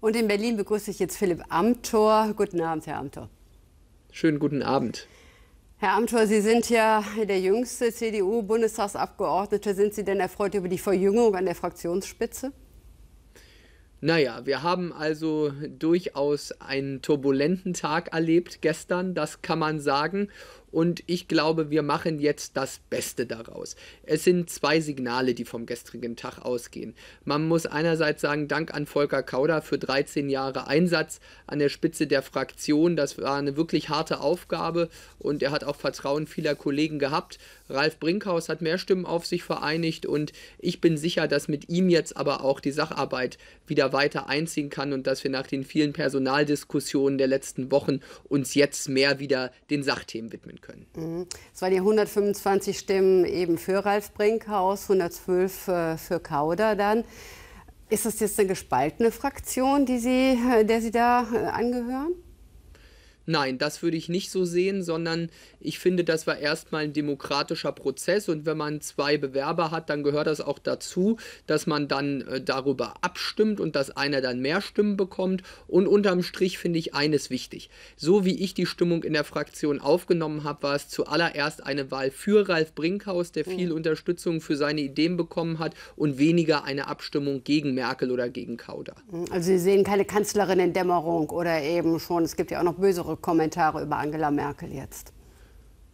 Und in Berlin begrüße ich jetzt Philipp Amthor. Guten Abend, Herr Amthor. Schönen guten Abend. Herr Amthor, Sie sind ja der jüngste CDU-Bundestagsabgeordnete. Sind Sie denn erfreut über die Verjüngung an der Fraktionsspitze? Naja, wir haben also durchaus einen turbulenten Tag erlebt gestern, das kann man sagen und ich glaube, wir machen jetzt das Beste daraus. Es sind zwei Signale, die vom gestrigen Tag ausgehen. Man muss einerseits sagen, Dank an Volker Kauder für 13 Jahre Einsatz an der Spitze der Fraktion. Das war eine wirklich harte Aufgabe und er hat auch Vertrauen vieler Kollegen gehabt. Ralf Brinkhaus hat mehr Stimmen auf sich vereinigt und ich bin sicher, dass mit ihm jetzt aber auch die Sacharbeit wieder weiter einziehen kann und dass wir nach den vielen Personaldiskussionen der letzten Wochen uns jetzt mehr wieder den Sachthemen widmen führen können. Mhm. Es waren ja 125 Stimmen eben für Ralf Brinkhaus, 112 äh, für Kauder dann. Ist das jetzt eine gespaltene Fraktion, die Sie, äh, der Sie da äh, angehören? Nein, das würde ich nicht so sehen, sondern ich finde, das war erstmal ein demokratischer Prozess und wenn man zwei Bewerber hat, dann gehört das auch dazu, dass man dann äh, darüber abstimmt und dass einer dann mehr Stimmen bekommt. Und unterm Strich finde ich eines wichtig. So wie ich die Stimmung in der Fraktion aufgenommen habe, war es zuallererst eine Wahl für Ralf Brinkhaus, der hm. viel mhm. Unterstützung für seine Ideen bekommen hat und weniger eine Abstimmung gegen Merkel oder gegen Kauder. Hm, also Sie sehen keine Kanzlerinnen-Dämmerung oder eben schon, es gibt ja auch noch bösere Kommentare über Angela Merkel jetzt.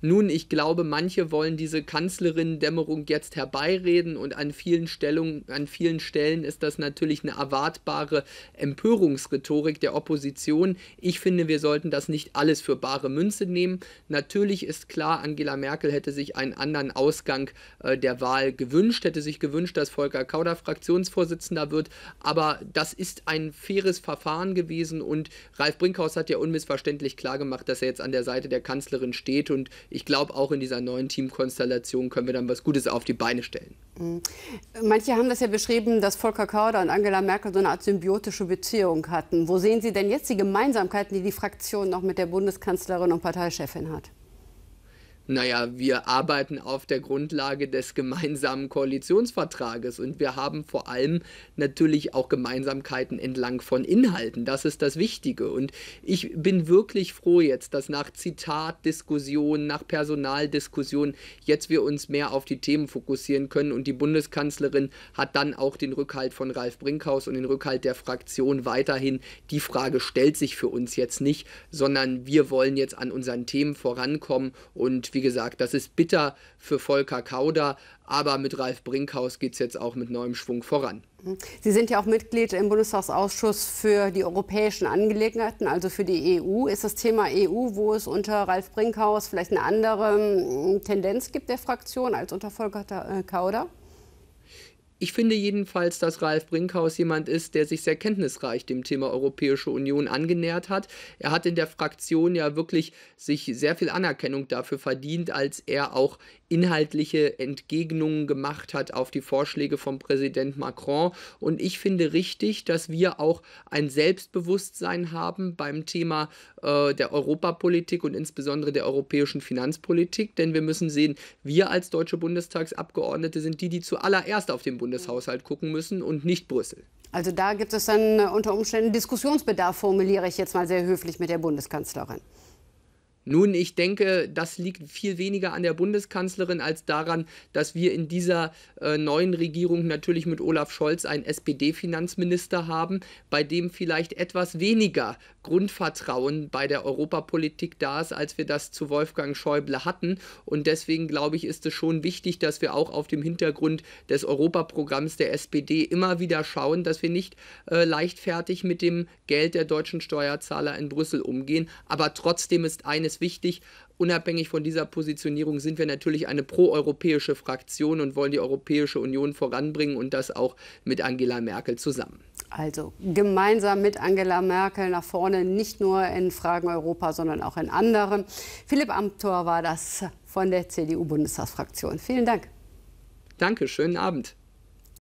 Nun, ich glaube, manche wollen diese Kanzlerinnen-Dämmerung jetzt herbeireden und an vielen, Stellung, an vielen Stellen ist das natürlich eine erwartbare Empörungsrhetorik der Opposition. Ich finde, wir sollten das nicht alles für bare Münze nehmen. Natürlich ist klar, Angela Merkel hätte sich einen anderen Ausgang äh, der Wahl gewünscht, hätte sich gewünscht, dass Volker Kauder Fraktionsvorsitzender wird, aber das ist ein faires Verfahren gewesen und Ralf Brinkhaus hat ja unmissverständlich klargemacht, dass er jetzt an der Seite der Kanzlerin steht und ich glaube, auch in dieser neuen Teamkonstellation können wir dann was Gutes auf die Beine stellen. Mhm. Manche haben das ja beschrieben, dass Volker Kauder und Angela Merkel so eine Art symbiotische Beziehung hatten. Wo sehen Sie denn jetzt die Gemeinsamkeiten, die die Fraktion noch mit der Bundeskanzlerin und Parteichefin hat? naja, wir arbeiten auf der Grundlage des gemeinsamen Koalitionsvertrages und wir haben vor allem natürlich auch Gemeinsamkeiten entlang von Inhalten. Das ist das Wichtige. Und ich bin wirklich froh jetzt, dass nach Zitatdiskussion, nach Personaldiskussion jetzt wir uns mehr auf die Themen fokussieren können und die Bundeskanzlerin hat dann auch den Rückhalt von Ralf Brinkhaus und den Rückhalt der Fraktion weiterhin. Die Frage stellt sich für uns jetzt nicht, sondern wir wollen jetzt an unseren Themen vorankommen und wie wie gesagt, das ist bitter für Volker Kauder, aber mit Ralf Brinkhaus geht es jetzt auch mit neuem Schwung voran. Sie sind ja auch Mitglied im Bundestagsausschuss für die europäischen Angelegenheiten, also für die EU. Ist das Thema EU, wo es unter Ralf Brinkhaus vielleicht eine andere hm, Tendenz gibt der Fraktion als unter Volker äh, Kauder? Ich finde jedenfalls, dass Ralf Brinkhaus jemand ist, der sich sehr kenntnisreich dem Thema Europäische Union angenähert hat. Er hat in der Fraktion ja wirklich sich sehr viel Anerkennung dafür verdient, als er auch inhaltliche Entgegnungen gemacht hat auf die Vorschläge von Präsident Macron. Und ich finde richtig, dass wir auch ein Selbstbewusstsein haben beim Thema äh, der Europapolitik und insbesondere der europäischen Finanzpolitik. Denn wir müssen sehen, wir als deutsche Bundestagsabgeordnete sind die, die zuallererst auf den Bundeshaushalt gucken müssen und nicht Brüssel. Also da gibt es dann unter Umständen Diskussionsbedarf, formuliere ich jetzt mal sehr höflich mit der Bundeskanzlerin. Nun, ich denke, das liegt viel weniger an der Bundeskanzlerin als daran, dass wir in dieser äh, neuen Regierung natürlich mit Olaf Scholz einen SPD-Finanzminister haben, bei dem vielleicht etwas weniger Grundvertrauen bei der Europapolitik da ist, als wir das zu Wolfgang Schäuble hatten. Und deswegen glaube ich, ist es schon wichtig, dass wir auch auf dem Hintergrund des Europaprogramms der SPD immer wieder schauen, dass wir nicht äh, leichtfertig mit dem Geld der deutschen Steuerzahler in Brüssel umgehen. Aber trotzdem ist eines ist wichtig, unabhängig von dieser Positionierung sind wir natürlich eine proeuropäische Fraktion und wollen die Europäische Union voranbringen und das auch mit Angela Merkel zusammen. Also gemeinsam mit Angela Merkel nach vorne, nicht nur in Fragen Europa, sondern auch in anderen. Philipp Amthor war das von der CDU-Bundestagsfraktion. Vielen Dank. Danke, schönen Abend.